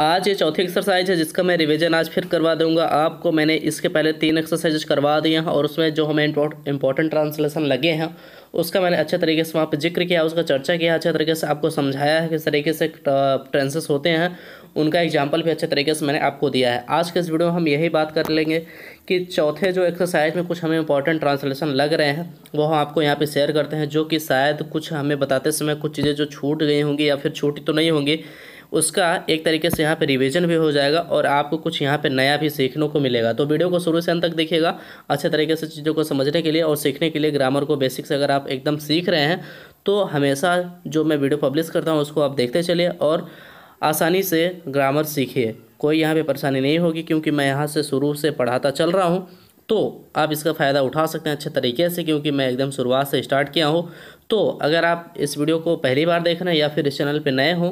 आज ये चौथी एक्सरसाइज है जिसका मैं रिवीजन आज फिर करवा दूंगा आपको मैंने इसके पहले तीन एक्सरसाइज करवा दिए हैं और उसमें जो हमें इंपॉर्टेंट ट्रांसलेशन लगे हैं उसका मैंने अच्छे तरीके से वहाँ पर जिक्र किया उसका चर्चा किया अच्छे तरीके से आपको समझाया है किस तरीके से ट्रेंसेस होते हैं उनका एग्जाम्पल भी अच्छे तरीके से मैंने आपको दिया है आज के इस वीडियो में हम यही बात कर लेंगे कि चौथे जो एक्सरसाइज में कुछ हमें इंपॉर्टेंट ट्रांसलेशन लग रहे हैं वो हम आपको यहाँ पे शेयर करते हैं जो कि शायद कुछ हमें बताते समय कुछ चीज़ें जो छूट गई होंगी या फिर छूटी तो नहीं होंगी उसका एक तरीके से यहाँ पे रिवीजन भी हो जाएगा और आपको कुछ यहाँ पे नया भी सीखने को मिलेगा तो वीडियो को शुरू से अंत तक देखिएगा अच्छे तरीके से चीज़ों को समझने के लिए और सीखने के लिए ग्रामर को बेसिक्स अगर आप एकदम सीख रहे हैं तो हमेशा जो मैं वीडियो पब्लिश करता हूँ उसको आप देखते चलिए और आसानी से ग्रामर सीखिए कोई यहाँ पर परेशानी नहीं होगी क्योंकि मैं यहाँ से शुरू से पढ़ाता चल रहा हूँ तो आप इसका फ़ायदा उठा सकते हैं अच्छे तरीके से क्योंकि मैं एकदम शुरुआत से स्टार्ट किया हूँ तो अगर आप इस वीडियो को पहली बार देख रहे हैं या फिर इस चैनल पर नए हों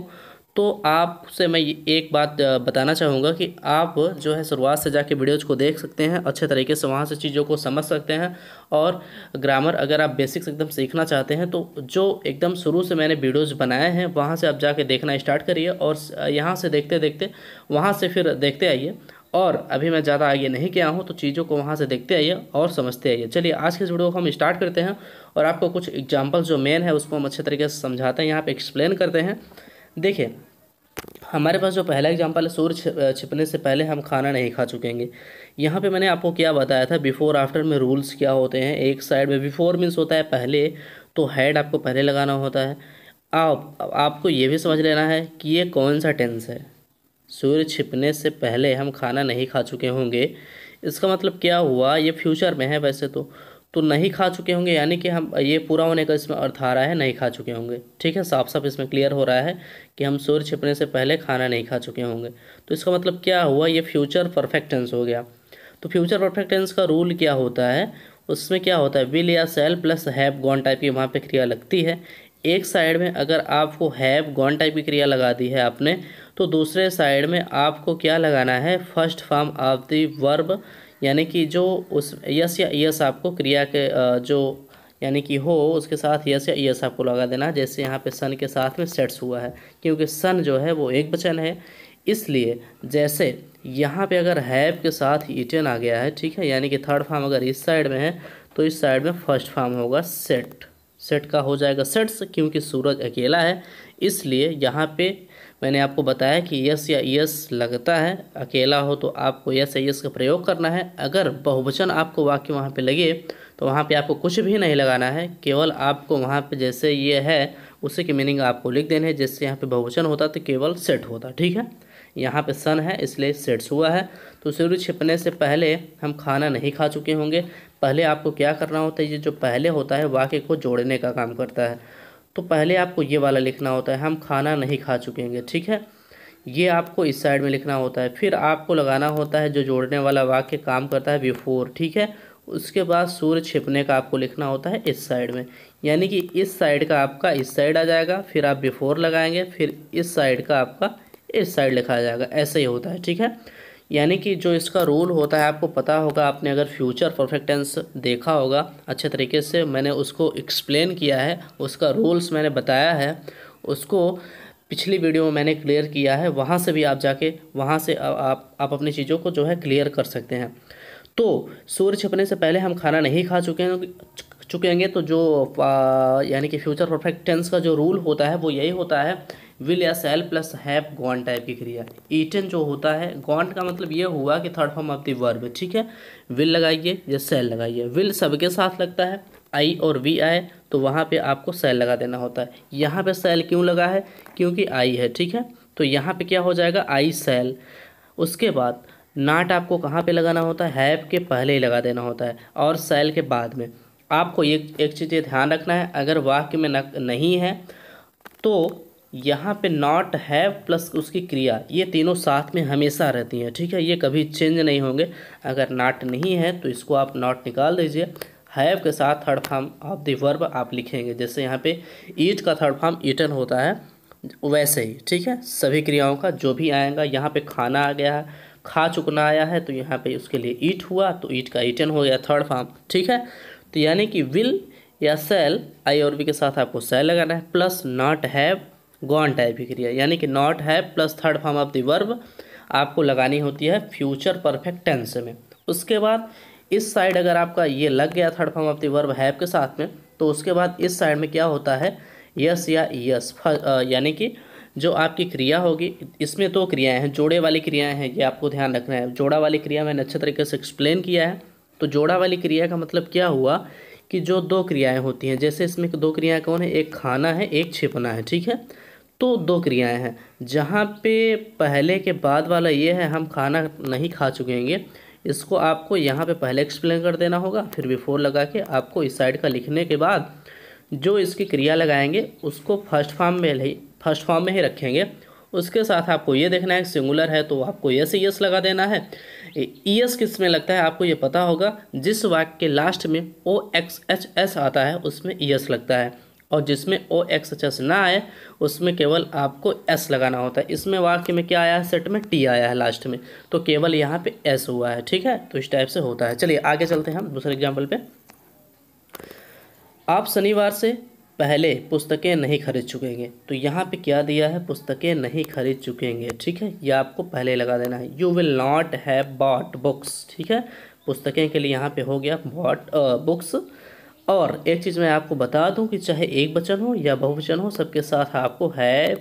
तो आपसे मैं एक बात बताना चाहूँगा कि आप जो है शुरुआत से जाके वीडियोज को देख सकते हैं अच्छे तरीके से वहाँ से चीज़ों को समझ सकते हैं और ग्रामर अगर आप बेसिक्स एकदम सीखना चाहते हैं तो जो एकदम शुरू से मैंने वीडियोज बनाए हैं वहाँ से आप जाके देखना स्टार्ट करिए और यहाँ से देखते देखते वहाँ से फिर देखते आइए और अभी मैं ज़्यादा आगे नहीं गया हूँ तो चीज़ों को वहाँ से देखते आइए और समझते आइए चलिए आज के इस वीडियो को हम स्टार्ट करते हैं और आपको कुछ एग्जाम्पल जो मेन है उसको हम अच्छे तरीके से समझाते हैं यहाँ पर एक्सप्लेन करते हैं देखिए हमारे पास जो पहला एग्जांपल है सूर्य छिपने से पहले हम खाना नहीं खा चुकेंगे यहाँ पे मैंने आपको क्या बताया था बिफ़ोर आफ्टर में रूल्स क्या होते हैं एक साइड में बिफ़ोर मीन्स होता है पहले तो हेड आपको पहले लगाना होता है आप आपको ये भी समझ लेना है कि ये कौन सा टेंस है सूर्य छिपने से पहले हम खाना नहीं खा चुके होंगे इसका मतलब क्या हुआ ये फ्यूचर में है वैसे तो तो नहीं खा चुके होंगे यानी कि हम ये पूरा होने का इसमें अर्थ आ रहा है नहीं खा चुके होंगे ठीक है साफ साफ इसमें क्लियर हो रहा है कि हम सूर्य छिपने से पहले खाना नहीं खा चुके होंगे तो इसका मतलब क्या हुआ ये फ्यूचर परफेक्ट टेंस हो गया तो फ्यूचर परफेक्ट टेंस का रूल क्या होता है उसमें क्या होता है विल या shall plus have gone type की वहाँ पर क्रिया लगती है एक साइड में अगर आपको हैव गॉन टाइप की क्रिया लगा दी है आपने तो दूसरे साइड में आपको क्या लगाना है first form of the verb यानी कि जो उस यस या यस आपको क्रिया के जो यानी कि हो उसके साथ यस या यस आपको लगा देना जैसे यहाँ पे सन के साथ में सेट्स हुआ है क्योंकि सन जो है वो एक वचन है इसलिए जैसे यहाँ पे अगर हैव के साथ ईटन आ गया है ठीक है यानी कि थर्ड फार्म अगर इस साइड में है तो इस साइड में फर्स्ट फार्म होगा सेट सेट का हो जाएगा सेट्स क्योंकि सूरज अकेला है इसलिए यहाँ पर मैंने आपको बताया कि यस या यस लगता है अकेला हो तो आपको यस या यस का प्रयोग करना है अगर बहुवचन आपको वाक्य वहाँ पे लगे तो वहाँ पे आपको कुछ भी नहीं लगाना है केवल आपको वहाँ पे जैसे ये है उसी की मीनिंग आपको लिख देने है जैसे यहाँ पे बहुवचन होता तो केवल सेट होता ठीक है यहाँ पे सन है इसलिए सेट्स हुआ है तो सूर्य छिपने से पहले हम खाना नहीं खा चुके होंगे पहले आपको क्या करना होता है ये जो पहले होता है वाक्य को जोड़ने का काम करता है तो पहले आपको ये वाला लिखना होता है हम खाना नहीं खा चुके हैं ठीक है ये आपको इस साइड में लिखना होता है फिर आपको लगाना होता है जो जोड़ने वाला वाक्य काम करता है बिफोर ठीक है उसके बाद सूर्य छिपने का आपको लिखना होता है इस साइड में यानी कि इस साइड का आपका इस साइड आ जाएगा फिर आप बिफोर लगाएंगे फिर इस साइड का आपका इस साइड लिखा जाएगा ऐसे ही होता है ठीक है यानी कि जो इसका रूल होता है आपको पता होगा आपने अगर फ्यूचर परफेक्ट टेंस देखा होगा अच्छे तरीके से मैंने उसको एक्सप्लेन किया है उसका रूल्स मैंने बताया है उसको पिछली वीडियो में मैंने क्लियर किया है वहाँ से भी आप जाके वहाँ से आप आप अपनी चीज़ों को जो है क्लियर कर सकते हैं तो सूर्य छिपने से पहले हम खाना नहीं खा चुके हैं चुकेंगे तो जो यानी कि फ्यूचर परफेक्ट टेंस का जो रूल होता है वो यही होता है विल या shall plus have gone type की क्रिया ईटन जो होता है गॉन्ट का मतलब ये हुआ कि third form of the verb ठीक है विल लगाइए या सेल लगाइए विल सबके साथ लगता है आई और वी आए तो वहाँ पे आपको सेल लगा देना होता है यहाँ पे सेल क्यों लगा है क्योंकि आई है ठीक है तो यहाँ पे क्या हो जाएगा आई सेल उसके बाद नाट आपको कहाँ पे लगाना होता है हैव के पहले ही लगा देना होता है और सेल के बाद में आपको एक एक चीज़ ध्यान रखना है अगर वाक्य में नक नहीं है तो यहाँ पे नॉट हैव प्लस उसकी क्रिया ये तीनों साथ में हमेशा रहती हैं ठीक है ये कभी चेंज नहीं होंगे अगर नॉट नहीं है तो इसको आप नॉट निकाल दीजिए हैव के साथ third form of the verb आप लिखेंगे जैसे यहाँ पे ईट का थर्ड फॉर्म ईटन होता है वैसे ही ठीक है सभी क्रियाओं का जो भी आएगा यहाँ पे खाना आ गया है खा चुकना आया है तो यहाँ पे उसके लिए ईट हुआ तो ईट का ईटन हो गया थर्ड फॉर्म ठीक है तो यानी कि विल या सेल आई और वी के साथ आपको सेल लगाना है plus not have gone type की क्रिया यानी कि not have plus third form of the verb आपको लगानी होती है फ्यूचर परफेक्ट टेंस में उसके बाद इस साइड अगर आपका ये लग गया third form of the verb have के साथ में तो उसके बाद इस साइड में क्या होता है यस या यस यानी कि जो आपकी क्रिया होगी इसमें दो तो क्रियाएं हैं जोड़े वाली क्रियाएं हैं ये आपको ध्यान रखना है जोड़ा वाली क्रिया मैंने अच्छे तरीके से एक्सप्लेन किया है तो जोड़ा वाली क्रिया का मतलब क्या हुआ कि जो दो क्रियाएं होती हैं जैसे इसमें दो क्रियाएं कौन है एक खाना है एक छिपना है ठीक है तो दो क्रियाएं हैं जहाँ पे पहले के बाद वाला ये है हम खाना नहीं खा चुकेंगे इसको आपको यहाँ पे पहले एक्सप्लेन कर देना होगा फिर बिफोर लगा के आपको इस साइड का लिखने के बाद जो इसकी क्रिया लगाएंगे उसको फर्स्ट फॉर्म में ही फर्स्ट फॉर्म में ही रखेंगे उसके साथ आपको ये देखना है सिंगुलर है तो आपको ये से यस लगा देना है ईएस e किस में लगता है आपको ये पता होगा जिस वाक्य के लास्ट में ओ एक्स एच एस आता है उसमें ईएस e लगता है और जिसमें ओ एक्स एच एस ना आए उसमें केवल आपको एस लगाना होता है इसमें वाक्य में क्या आया है सेट में टी आया है लास्ट में तो केवल यहाँ पे एस हुआ है ठीक है तो इस टाइप से होता है चलिए आगे चलते हैं हम दूसरे एग्जाम्पल पे आप शनिवार से पहले पुस्तकें नहीं खरीद चुकेंगे तो यहाँ पे क्या दिया है पुस्तकें नहीं खरीद चुकेंगे ठीक है ये आपको पहले लगा देना है you will not have bought books ठीक है पुस्तकें के लिए यहाँ पे हो गया बॉट बुक्स और एक चीज़ मैं आपको बता दूँ कि चाहे एक बचन हो या बहुवचन हो सबके साथ आपको है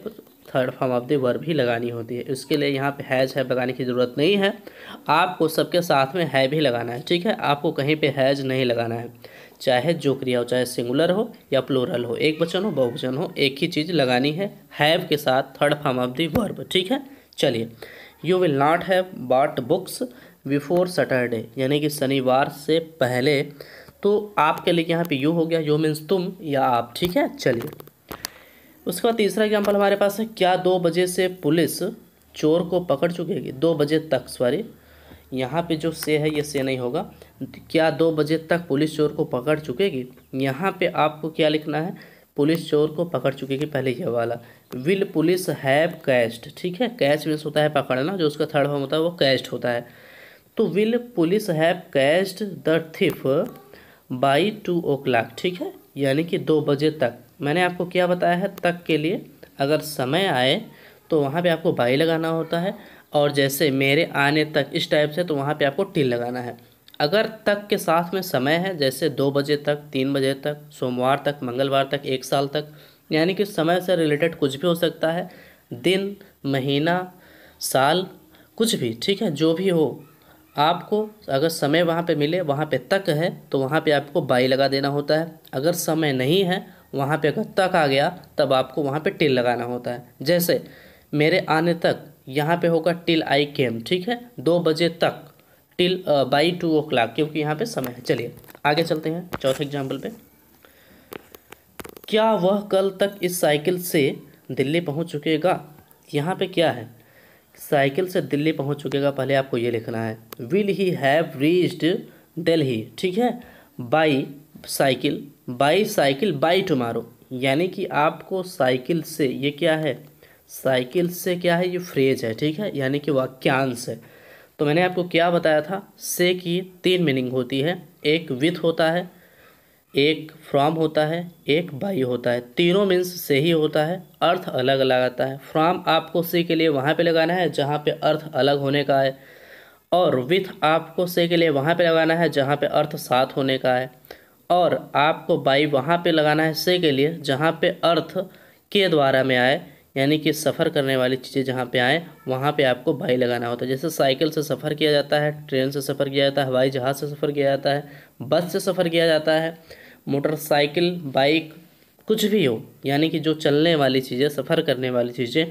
third form of the verb ही लगानी होती है इसके लिए यहाँ पे हैज है लगाने की ज़रूरत नहीं है आपको सबके साथ में है भी लगाना है ठीक है आपको कहीं पे हैज नहीं लगाना है चाहे जो क्रिया हो चाहे सिंगुलर हो या प्लोरल हो एक वचन हो बहुवचन हो एक ही चीज़ लगानी है हैव के साथ third form of the verb ठीक है चलिए you will not have bought books before Saturday यानी कि शनिवार से पहले तो आपके लिए यहाँ पे यू हो गया यू मीन्स तुम या आप ठीक है चलिए उसके बाद तीसरा एग्जाम्पल हमारे पास है क्या दो बजे से पुलिस चोर को पकड़ चुकेगी दो बजे तक सॉरी यहाँ पे जो से है ये से नहीं होगा क्या दो बजे तक पुलिस चोर को पकड़ चुकेगी यहाँ पे आपको क्या लिखना है पुलिस चोर को पकड़ चुकेगी पहले ये वाला विल पुलिस हैव कैस्ट ठीक है कैच मीन्स होता है पकड़ना जो उसका थर्ड फॉर्म होता है वो कैस्ट होता है तो will police have caught the thief by two o'clock ठीक है यानी कि दो बजे तक मैंने आपको क्या बताया है तक के लिए अगर समय आए तो वहाँ पे आपको बाई लगाना होता है और जैसे मेरे आने तक इस टाइप से तो वहाँ पे आपको टिल लगाना है अगर तक के साथ में समय है जैसे दो बजे तक तीन बजे तक सोमवार तक मंगलवार तक एक साल तक यानी कि समय से रिलेटेड कुछ भी हो सकता है दिन महीना साल कुछ भी ठीक है जो भी हो आपको अगर समय वहाँ पे मिले वहाँ पे तक है तो वहाँ पे आपको बाई लगा देना होता है अगर समय नहीं है वहाँ पे अगर तक आ गया तब आपको वहाँ पे टिल लगाना होता है जैसे मेरे आने तक यहाँ पे होगा टिल आई केम ठीक है दो बजे तक till by two o'clock क्योंकि यहाँ पे समय है चलिए आगे चलते हैं चौथे एग्जाम्पल पे क्या वह कल तक इस साइकिल से दिल्ली पहुँच चुकेगा यहाँ पे क्या है साइकिल से दिल्ली पहुँच चुकेगा पहले आपको ये लिखना है will he have reached Delhi ठीक है by cycle by cycle by tomorrow यानी कि आपको साइकिल से ये क्या है साइकिल से क्या है ये फ्रेज है ठीक है यानी कि वाक्यांश है तो मैंने आपको क्या बताया था से की तीन मीनिंग होती है एक विथ होता है एक फ्रॉम होता है एक बाई होता है तीनों मीन्स से ही होता है अर्थ अलग अलग आता है फ्रॉम आपको से के लिए वहाँ पे लगाना है जहाँ पे अर्थ अलग होने का है और विथ आपको से के लिए वहाँ पे लगाना है जहाँ पे अर्थ साथ होने का है और आपको बाई वहाँ पे लगाना है से के लिए जहाँ पे अर्थ के द्वारा में आए यानी कि सफ़र करने वाली चीज़ें जहाँ पे आए वहाँ पे आपको बाई लगाना होता है जैसे साइकिल से सफ़र किया जाता है ट्रेन से सफ़र किया जाता है हवाई जहाज़ से सफ़र किया जाता है बस से सफ़र किया जाता है मोटरसाइकिल बाइक कुछ भी हो यानी कि जो चलने वाली चीज़ें सफ़र करने वाली चीज़ें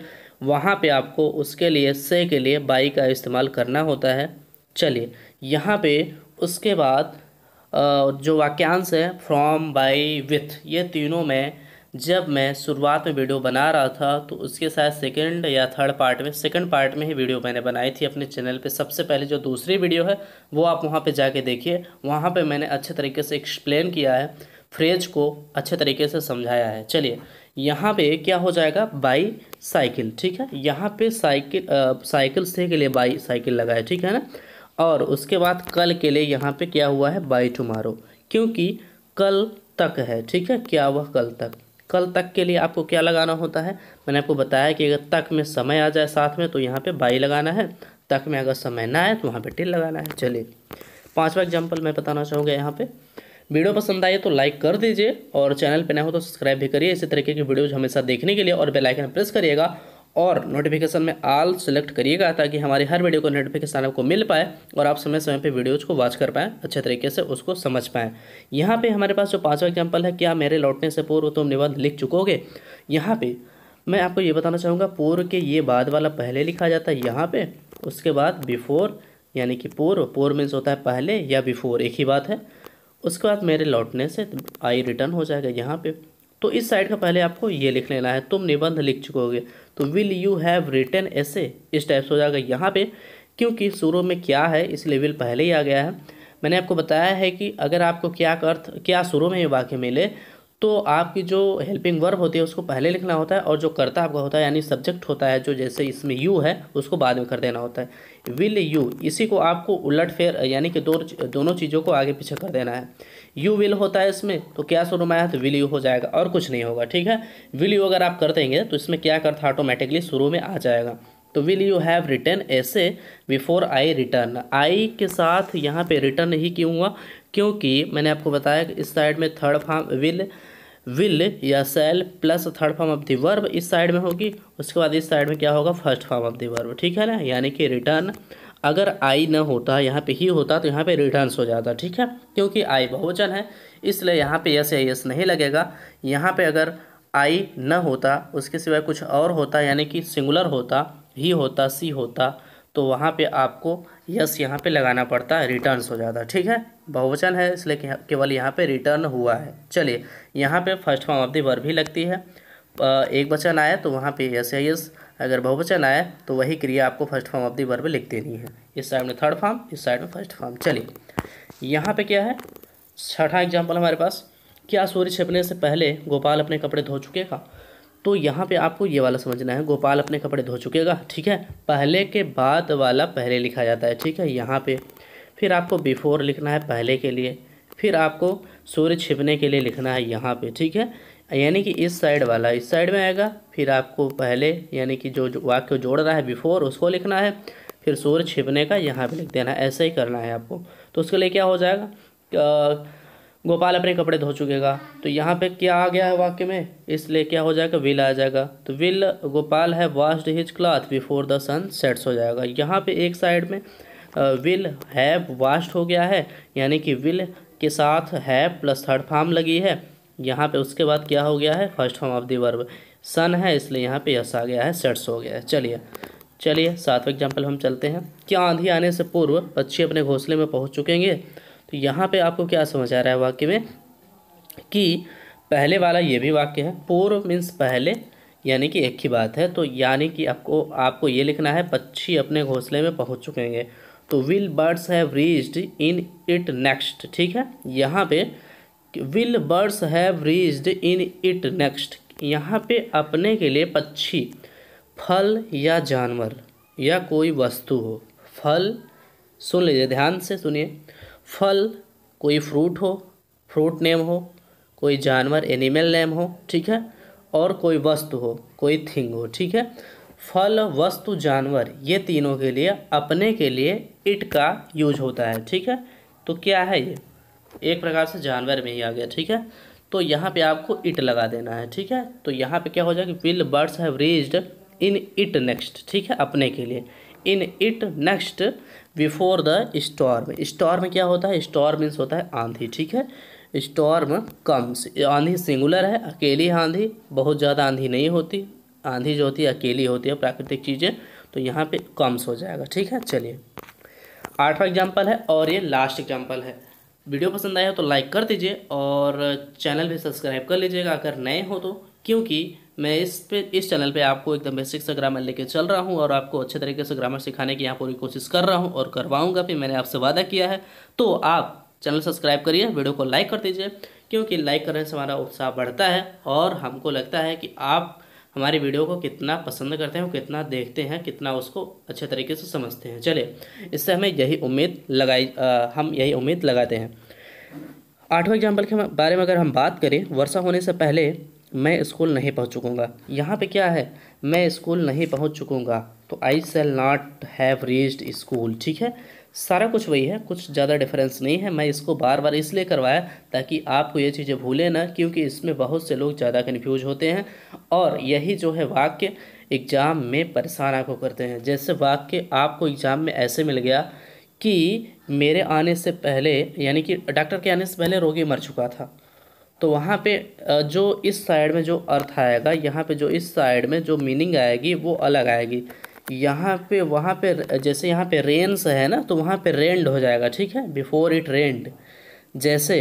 वहाँ पर आपको उसके लिए से के लिए बाई का इस्तेमाल करना होता है चलिए यहाँ पर उसके बाद जो वाक्यांश है फ्रॉम बाई विथ ये तीनों में जब मैं शुरुआत में वीडियो बना रहा था तो उसके साथ सेकंड या थर्ड पार्ट में सेकंड पार्ट में ही वीडियो मैंने बनाई थी अपने चैनल पे सबसे पहले जो दूसरी वीडियो है वो आप वहाँ पे जाके देखिए वहाँ पे मैंने अच्छे तरीके से एक्सप्लेन किया है फ्रेज को अच्छे तरीके से समझाया है चलिए यहाँ पे क्या हो जाएगा बाई साइकिल ठीक है यहाँ पर साइकिल साइकिल से के लिए बाई साइकिल लगाए ठीक है ना और उसके बाद कल के लिए यहाँ पर क्या हुआ है बाई टमारो क्योंकि कल तक है ठीक है क्या हुआ कल तक कल तक के लिए आपको क्या लगाना होता है मैंने आपको बताया कि अगर तक में समय आ जाए साथ में तो यहाँ पे बाई लगाना है तक में अगर समय ना आए तो वहाँ पे टिल लगाना है चलिए पाँचवा एग्जाम्पल मैं बताना चाहूँगा यहाँ पर वीडियो पसंद आए तो लाइक कर दीजिए और चैनल पर ना हो तो सब्सक्राइब भी करिए इसी तरीके की वीडियोज़ हमेशा देखने के लिए और बेलाइकन प्रेस करिएगा और नोटिफिकेशन में आल सेलेक्ट करिएगा ताकि हमारी हर वीडियो को नोटिफिकेशन आपको मिल पाए और आप समय समय पे वीडियोज़ को वॉच कर पाएँ अच्छे तरीके से उसको समझ पाएँ यहाँ पे हमारे पास जो पांचवा एग्जाम्पल है क्या मेरे लौटने से पूर्व तुम निबंध लिख चुकोगे यहाँ पे मैं आपको ये बताना चाहूँगा पूर्व के ये बाद वाला पहले लिखा जाता है यहाँ पर उसके बाद बिफोर यानी कि पूर्व पूर्व मीन्स होता है पहले या बिफोर एक ही बात है उसके बाद मेरे लौटने से आई रिटर्न हो जाएगा यहाँ पर तो इस साइड का पहले आपको ये लिख लेना है तुम निबंध लिख चुकोगे तो विल यू हैव रिटर्न ऐसे इस टाइप से हो जाएगा यहाँ पे क्योंकि शुरू में क्या है इसलिए विल पहले ही आ गया है मैंने आपको बताया है कि अगर आपको क्या अर्थ क्या शुरू में ये वाक्य मिले तो आपकी जो हेल्पिंग वर्ब होती है उसको पहले लिखना होता है और जो करता आपका होता है यानी सब्जेक्ट होता है जो जैसे इसमें यू है उसको बाद में कर देना होता है विल यू इसी को आपको उलट फेर यानी कि दो दोनों चीज़ों को आगे पीछे कर देना है यू विल होता है इसमें तो क्या शुरू आया तो विल यू हो जाएगा और कुछ नहीं होगा ठीक है विल यू अगर आप कर देंगे तो इसमें क्या करता ऑटोमेटिकली शुरू में आ जाएगा तो विल यू हैव रिटर्न ऐसे बिफोर आई रिटर्न आई के साथ यहाँ पे रिटर्न ही क्यों हुआ क्योंकि मैंने आपको बताया कि इस साइड में थर्ड फॉर्म विल विल या shall plus third form of the verb इस साइड में होगी उसके बाद इस साइड में क्या होगा first form of the verb ठीक है ना यानी कि रिटर्न अगर आई न होता यहाँ पे ही होता तो यहाँ पे रिटर्न हो जाता ठीक है क्योंकि आई बहुवचन है इसलिए यहाँ पे यस या यस नहीं लगेगा यहाँ पे अगर आई न होता उसके सिवाय कुछ और होता यानी कि सिंगुलर होता ही होता सी होता तो वहाँ पे आपको यस यहाँ पे लगाना पड़ता है रिटर्न्स हो जाता है ठीक है बहुवचन है इसलिए केवल यहाँ पे रिटर्न हुआ है चलिए यहाँ पे first form of the verb भी लगती है एक वचन आया तो वहाँ पे यस है यस अगर बहुवचन आया तो वही क्रिया आपको first form of the verb लिख देनी है इस साइड में थर्ड फॉर्म इस साइड में फर्स्ट फॉर्म चलिए यहाँ पर क्या है छठा एग्जाम्पल हमारे पास क्या सूर्य छिपने से पहले गोपाल अपने कपड़े धो चुके का तो यहाँ पे आपको ये वाला समझना है गोपाल अपने कपड़े धो चुकेगा ठीक है पहले के बाद वाला पहले लिखा जाता है ठीक है यहाँ पे फिर आपको बिफोर लिखना है पहले के लिए फिर आपको सूर्य छिपने के लिए लिखना है यहाँ पे ठीक है यानी कि इस साइड वाला इस साइड में आएगा फिर आपको पहले यानी कि जो, जो वाक्य जोड़ रहा है बिफोर उसको लिखना है फिर सूर्य छिपने का यहाँ पर लिख देना है ही करना है आपको तो उसके लिए क्या हो जाएगा गोपाल अपने कपड़े धो चुकेगा तो यहाँ पे क्या आ गया है वाक्य में इसलिए क्या हो जाएगा विल आ जाएगा तो will Gopal have washed his cloth before the sun sets हो जाएगा यहाँ पे एक साइड में विल हैव वास्ट हो गया है यानी कि विल के साथ है प्लस थर्ड फॉर्म लगी है यहाँ पे उसके बाद क्या हो गया है first form of the verb sun है इसलिए यहाँ पे यस आ गया है सेट्स हो गया है चलिए चलिए सातवें एग्जाम्पल हम चलते हैं क्या आंधी आने से पूर्व पक्षी अपने घोंसले में पहुँच चुकेंगे तो यहाँ पे आपको क्या समझ आ रहा है वाक्य में कि पहले वाला ये भी वाक्य है पूर्व मीन्स पहले यानी कि एक ही बात है तो यानी कि आपको आपको ये लिखना है पक्षी अपने घोंसले में पहुँच चुके हैं तो will birds have reached in it next ठीक है यहाँ पे will birds have reached in it next यहाँ पे अपने के लिए पक्षी फल या जानवर या कोई वस्तु हो फल सुन लीजिए ध्यान से सुनिए फल कोई फ्रूट हो फ्रूट नेम हो कोई जानवर एनिमल नेम हो ठीक है और कोई वस्तु हो कोई थिंग हो ठीक है फल वस्तु जानवर ये तीनों के लिए अपने के लिए इट का यूज होता है ठीक है तो क्या है ये एक प्रकार से जानवर में ही आ गया ठीक है तो यहाँ पे आपको इट लगा देना है ठीक है तो यहाँ पे क्या हो जाएगा will birds have reached in it next ठीक है अपने के लिए in it next before the storm storm क्या होता है स्टॉर्म मीन्स होता है आंधी ठीक है स्टॉर्म कम्स आंधी सिंगुलर है अकेली आंधी बहुत ज़्यादा आंधी नहीं होती आंधी जो होती है अकेली होती है प्राकृतिक चीज़ें तो यहाँ पे कम्स हो जाएगा ठीक है चलिए आठवां एग्जाम्पल है और ये लास्ट एग्जाम्पल है वीडियो पसंद आया तो लाइक कर दीजिए और चैनल भी सब्सक्राइब कर लीजिएगा अगर नए हो तो क्योंकि मैं इस पे इस चैनल पे आपको एकदम बेसिक से ग्रामर लेके चल रहा हूँ और आपको अच्छे तरीके से ग्रामर सिखाने की यहाँ पूरी कोशिश कर रहा हूँ और करवाऊँगा भी मैंने आपसे वादा किया है तो आप चैनल सब्सक्राइब करिए वीडियो को लाइक कर दीजिए क्योंकि लाइक करने से हमारा उत्साह बढ़ता है और हमको लगता है कि आप हमारी वीडियो को कितना पसंद करते हैं कितना देखते हैं कितना उसको अच्छे तरीके से समझते हैं चलिए इससे हमें यही उम्मीद लगाई हम यही उम्मीद लगाते हैं आठवें एग्जाम्पल के बारे में अगर हम बात करें वर्षा होने से पहले मैं स्कूल नहीं पहुँच चुकूँगा यहाँ पे क्या है मैं स्कूल नहीं पहुँच चुकूँगा तो I shall not have reached school ठीक है सारा कुछ वही है कुछ ज़्यादा डिफरेंस नहीं है मैं इसको बार बार इसलिए करवाया ताकि आपको ये चीज़ें भूलें ना क्योंकि इसमें बहुत से लोग ज़्यादा कन्फ्यूज होते हैं और यही जो है वाक्य एग्ज़ाम में परेशान आपको करते हैं जैसे वाक्य आपको एग्ज़ाम में ऐसे मिल गया कि मेरे आने से पहले यानी कि डॉक्टर के आने से पहले रोगी मर चुका था तो वहाँ पे जो इस साइड में जो अर्थ आएगा यहाँ पे जो इस साइड में जो मीनिंग आएगी वो अलग आएगी यहाँ पे वहाँ पे जैसे यहाँ पे रेंस है ना तो वहाँ पे रेंड हो जाएगा ठीक है बिफोर इट रेंड जैसे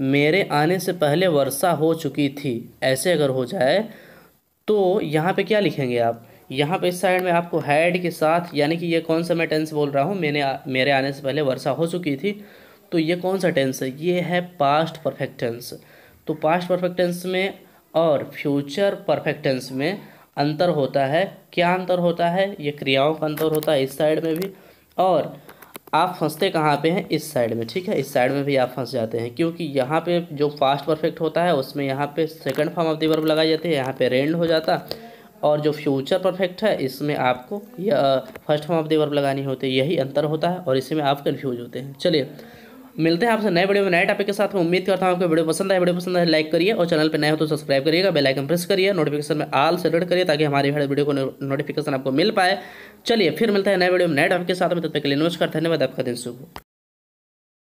मेरे आने से पहले वर्षा हो चुकी थी ऐसे अगर हो जाए तो यहाँ पे क्या लिखेंगे आप यहाँ पे इस साइड में आपको हैड के साथ यानी कि ये कौन सा मैं टेंस बोल रहा हूँ मैंने मेरे आने से पहले वर्षा हो चुकी थी तो ये कौन सा टेंस है ये है पास्ट परफेक्ट टेंस तो पास्ट परफेक्ट टेंस में और फ्यूचर परफेक्ट टेंस में अंतर होता है क्या अंतर होता है ये क्रियाओं का अंतर होता है इस साइड में भी और आप फंसते कहाँ पे हैं इस साइड में ठीक है इस साइड में भी आप फंस जाते हैं क्योंकि यहाँ पे जो पास्ट परफेक्ट होता है उसमें यहाँ पे second form of the verb लगाई जाती है यहाँ पे रेंड हो जाता और जो फ्यूचर परफेक्ट है इसमें आपको first form of the verb लगानी होती है यही अंतर होता है और इसी में आप कन्फ्यूज होते हैं चलिए मिलते हैं आपसे नए वीडियो में नए टॉपिक के साथ में उम्मीद करता हूँ आपको वीडियो पसंद आए वीडियो पसंद आए लाइक करिए और चैनल पर नए हो तो सब्सक्राइब करिएगा बेल आइकन प्रेस करिए नोटिफिकेशन में आल सेलेक्ट करिए ताकि हमारे हर वीडियो को नोटिफिकेशन आपको मिल पाए चलिए फिर मिलता है नए वीडियो में नए टॉपिक के साथ में तब तक के लिए नमस्कार धन्यवाद आपका दिन शुभ